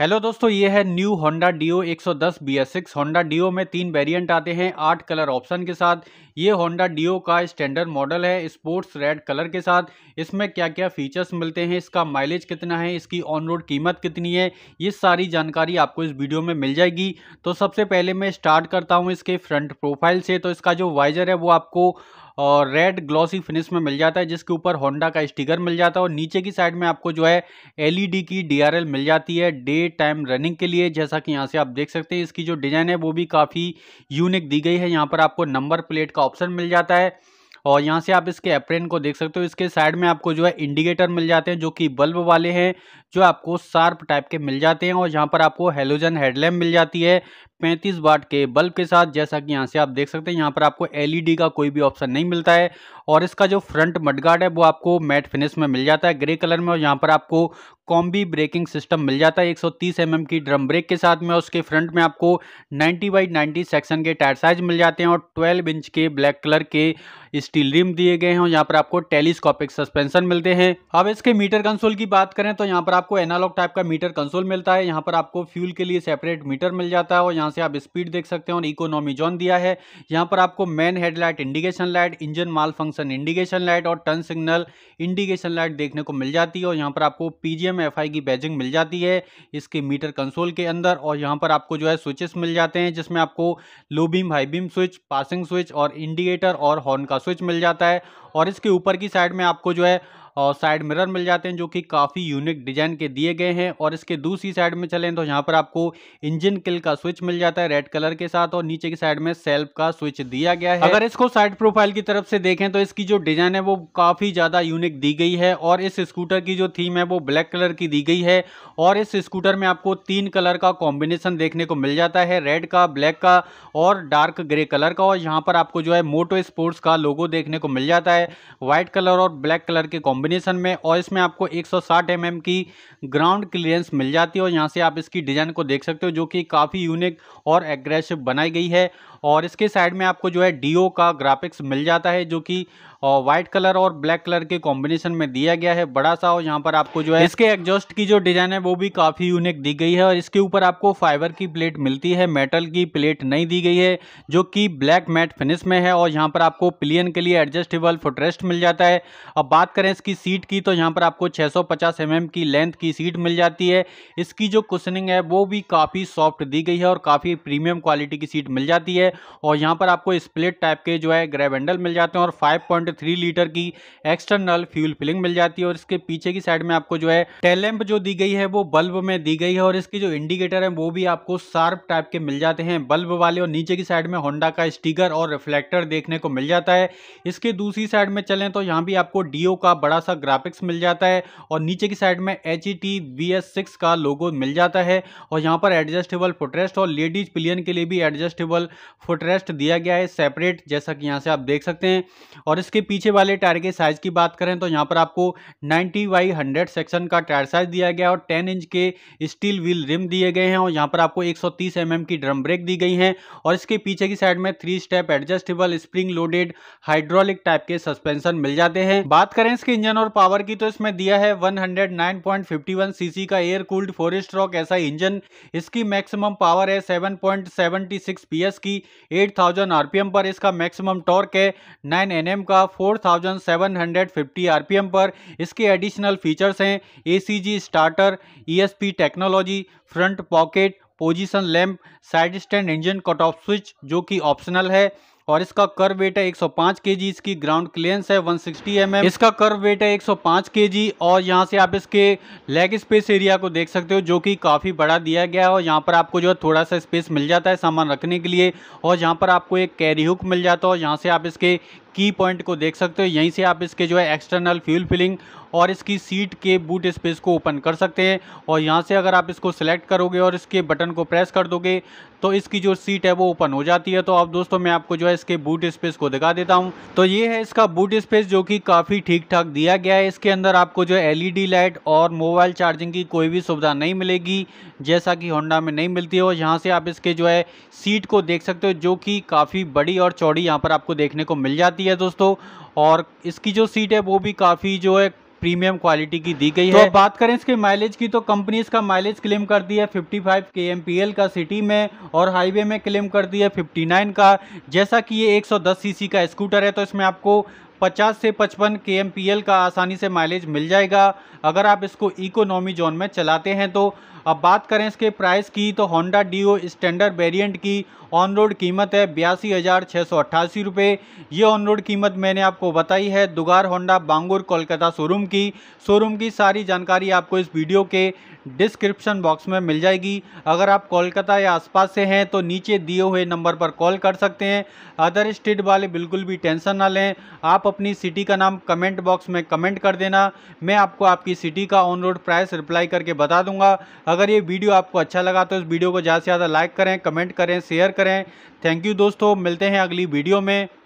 Hello दोस्तों ये है new Honda Dio 110 BS6 Honda Dio में तीन वेरिएंट आते हैं आठ कलर ऑप्शन के साथ ये होंडा डीओ का स्टैंडर्ड मॉडल है स्पोर्ट्स रेड कलर के साथ इसमें क्या क्या फीचर्स मिलते हैं इसका माइलेज कितना है इसकी ऑन रोड कीमत कितनी है ये सारी जानकारी आपको इस वीडियो में मिल जाएगी तो सबसे पहले मैं स्टार्ट करता हूँ इसके फ्रंट प्रोफाइल से तो इसका जो वाइजर है वो आपको और रेड ग्लॉसी फिनिश में मिल जाता है जिसके ऊपर होंडा का स्टिकर मिल जाता है और नीचे की साइड में आपको जो है एलईडी की डीआरएल मिल जाती है डे टाइम रनिंग के लिए जैसा कि यहाँ से आप देख सकते हैं इसकी जो डिज़ाइन है वो भी काफ़ी यूनिक दी गई है यहाँ पर आपको नंबर प्लेट का ऑप्शन मिल जाता है और यहाँ से आप इसके एप्रेन को देख सकते हो इसके साइड में आपको जो है इंडिकेटर मिल जाते हैं जो कि बल्ब वाले हैं जो आपको शार्प टाइप के मिल जाते हैं और यहाँ पर आपको हेलोजन हेडलैम्प मिल जाती है 35 वाट के बल्ब के साथ जैसा कि यहाँ से आप देख सकते हैं यहाँ पर आपको एलईडी e का कोई भी ऑप्शन नहीं मिलता है और इसका जो फ्रंट मडगार्ड है वो आपको मैट फिनिश में मिल जाता है ग्रे कलर में और यहाँ पर आपको कॉम्बी ब्रेकिंग सिस्टम मिल जाता है 130 mm की ड्रम ब्रेक के साथ में उसके फ्रंट में आपको 90 बाई 90 सेक्शन के टायर साइज मिल जाते हैं और 12 इंच के ब्लैक कलर के स्टील रिम दिए गए हैं और यहाँ पर आपको टेलीस्कोपिक सस्पेंशन मिलते हैं अब इसके मीटर कंसोल की बात करें तो यहाँ पर आप आपको एनालॉग टाइप का मीटर कंसोल मिलता है यहाँ पर आपको फ्यूल के लिए सेपरेट मीटर मिल जाता है और यहाँ से आप स्पीड देख सकते हैं और इकोनॉमी जोन दिया है यहाँ पर आपको main headlight indication light engine malfunction indication light और टर्न सिग्नल इंडिकेशन लाइट देखने को मिल जाती है और यहाँ पर आपको पी की बैजिंग मिल जाती है इसके मीटर कंसोल के अंदर और यहाँ पर आपको जो है स्विचेस मिल जाते हैं जिसमें आपको low beam high beam switch passing switch और इंडिकेटर और हॉर्न का स्विच मिल जाता है और इसके ऊपर की साइड में आपको जो है और साइड मिरर मिल जाते हैं जो कि काफ़ी यूनिक डिजाइन के दिए गए हैं और इसके दूसरी साइड में चलें तो यहाँ पर आपको इंजन किल का स्विच मिल जाता है रेड कलर के साथ और नीचे की साइड में सेल्फ का स्विच दिया गया है अगर इसको साइड प्रोफाइल की तरफ से देखें तो इसकी जो डिजाइन है वो काफ़ी ज़्यादा यूनिक दी गई है और इस स्कूटर की जो थीम है वो ब्लैक कलर की दी गई है और इस स्कूटर में आपको तीन कलर का कॉम्बिनेशन देखने को मिल जाता है रेड का ब्लैक का और डार्क ग्रे कलर का और यहाँ पर आपको जो है मोटो स्पोर्ट्स का लोगो देखने को मिल जाता है व्हाइट कलर और ब्लैक कलर के कॉम्बिनेशन कॉम्बिनेशन में और इसमें आपको 160 mm की ग्राउंड क्लियरेंस मिल जाती है और यहाँ से आप इसकी डिज़ाइन को देख सकते हो जो कि काफ़ी यूनिक और एग्रेसिव बनाई गई है और इसके साइड में आपको जो है डी का ग्राफिक्स मिल जाता है जो कि और व्हाइट कलर और ब्लैक कलर के कॉम्बिनेशन में दिया गया है बड़ा सा और यहाँ पर आपको जो है इसके एग्जॉस्ट की जो डिजाइन है वो भी काफी यूनिक दी गई है और इसके ऊपर आपको फाइबर की प्लेट मिलती है मेटल की प्लेट नहीं दी गई है जो कि ब्लैक मैट फिनिश में है और यहाँ पर आपको प्लियन के लिए एडजस्टेबल फुटरेस्ट मिल जाता है अब बात करें इसकी सीट की तो यहाँ पर आपको एम mm की लेंथ की सीट मिल जाती है इसकी जो कुशनिंग है वो भी काफ़ी सॉफ्ट दी गई है और काफ़ी प्रीमियम क्वालिटी की सीट मिल जाती है और यहाँ पर आपको स्प्लिट टाइप के जो है हैंडल मिल जाते हैं और फाइव पॉइंट थ्री लीटर की एक्सटर्नल फ्यूल फिलिंग मिल जाती है और इसके पीछे की साइड में आपको जो है टेलैम्प जो दी गई है वो बल्ब में दी गई है और इसकी जो इंडिकेटर है वो भी आपको शार्प टाइप के मिल जाते हैं बल्ब वाले और नीचे की साइड में होंडा का स्टीकर और रिफ्लेक्टर देखने को मिल जाता है इसके दूसरी साइड में चले तो यहाँ भी आपको डीओ का बड़ा सा ग्राफिक्स मिल जाता है और नीचे की साइड में एच ई टी का लोगो मिल जाता है और यहाँ पर एडजस्टेबल फुटरेस्ट और लेडीज पिलियन के लिए भी एडजस्टेबल फुटरेस्ट दिया गया है सेपरेट जैसा कि यहाँ से आप देख सकते हैं और इसके पीछे वाले टायर के साइज की बात करें तो यहाँ पर आपको 90 वाई 100 सेक्शन का टायर साइज दिया गया और 10 इंच के स्टील व्हील रिम दिए गए हैं और यहाँ पर आपको 130 mm की ड्रम ब्रेक दी गई हैं और इसके पीछे की साइड में three step adjustable spring loaded hydraulic type के सस्पेंशन मिल जाते हैं बात करें इसके इंजन और पावर की तो इसमें दिया है वन सीसी का एयर कूल्ड फोर स्ट्रोक ऐसा इंजन इसकी मैक्सिमम पावर है 7.76 पीएस की 8000 आरपीएम पर इसका मैक्सिमम टॉर्क है 9 एनएम का 4750 आरपीएम पर इसके एडिशनल फीचर्स हैं ACG starter ESP technology front pocket position lamp side stand engine cut off switch जो कि ऑप्शनल है और इसका कर वेट है 105 केजी इसकी ग्राउंड क्लियरेंस है 160 सिक्सटी mm. इसका कर वेट है 105 केजी और यहाँ से आप इसके लेग स्पेस एरिया को देख सकते हो जो कि काफ़ी बड़ा दिया गया है और यहाँ पर आपको जो है थोड़ा सा स्पेस मिल जाता है सामान रखने के लिए और यहाँ पर आपको एक कैरी हुक मिल जाता है और यहाँ से आप इसके की पॉइंट को देख सकते हो यहीं से आप इसके जो है एक्सटर्नल फ्यूल फिलिंग और इसकी सीट के बूट स्पेस को ओपन कर सकते हैं और यहाँ से अगर आप इसको सेलेक्ट करोगे और इसके बटन को प्रेस कर दोगे तो इसकी जो सीट है वो ओपन हो जाती है तो अब दोस्तों मैं आपको जो है इसके बूट स्पेस को दिखा देता हूँ तो ये है इसका बूट स्पेस जो कि काफ़ी ठीक ठाक दिया गया है इसके अंदर आपको जो है एल लाइट और मोबाइल चार्जिंग की कोई भी सुविधा नहीं मिलेगी जैसा कि होंडा में नहीं मिलती हो यहाँ से आप इसके जो है सीट को देख सकते हो जो कि काफ़ी बड़ी और चौड़ी यहाँ पर आपको देखने को मिल जाती है जाती है दोस्तों और इसकी जो सीट है वो भी काफ़ी जो है प्रीमियम क्वालिटी की दी गई तो है बात करें इसके माइलेज की तो कंपनी इसका माइलेज क्लेम कर दी है 55 एल का सिटी में और हाईवे में क्लेम कर दी है 59 का जैसा कि ये 110 सीसी का स्कूटर है तो इसमें आपको 50 से 55 के का आसानी से माइलेज मिल जाएगा अगर आप इसको इकोनॉमी जोन में चलाते हैं तो अब बात करें इसके प्राइस की तो Honda D O standard variant की ऑन रोड कीमत है बयासी हज़ार छः सौ अट्ठासी रुपये ये ऑन रोड कीमत मैंने आपको बताई है दुगार होंडा बांगुर कोलकाता शोरूम की शोरूम की सारी जानकारी आपको इस वीडियो के डिस्क्रिप्शन बॉक्स में मिल जाएगी अगर आप कोलकाता या आसपास से हैं तो नीचे दिए हुए नंबर पर कॉल कर सकते हैं अदर स्टेट वाले बिल्कुल भी टेंशन ना लें आप अपनी सिटी का नाम कमेंट बॉक्स में कमेंट कर देना मैं आपको आपकी सिटी का ऑन रोड प्राइस रिप्लाई करके बता दूंगा अगर ये वीडियो आपको अच्छा लगा तो इस वीडियो को ज़्यादा से ज़्यादा लाइक करें कमेंट करें शेयर करें थैंक यू दोस्तों मिलते हैं अगली वीडियो में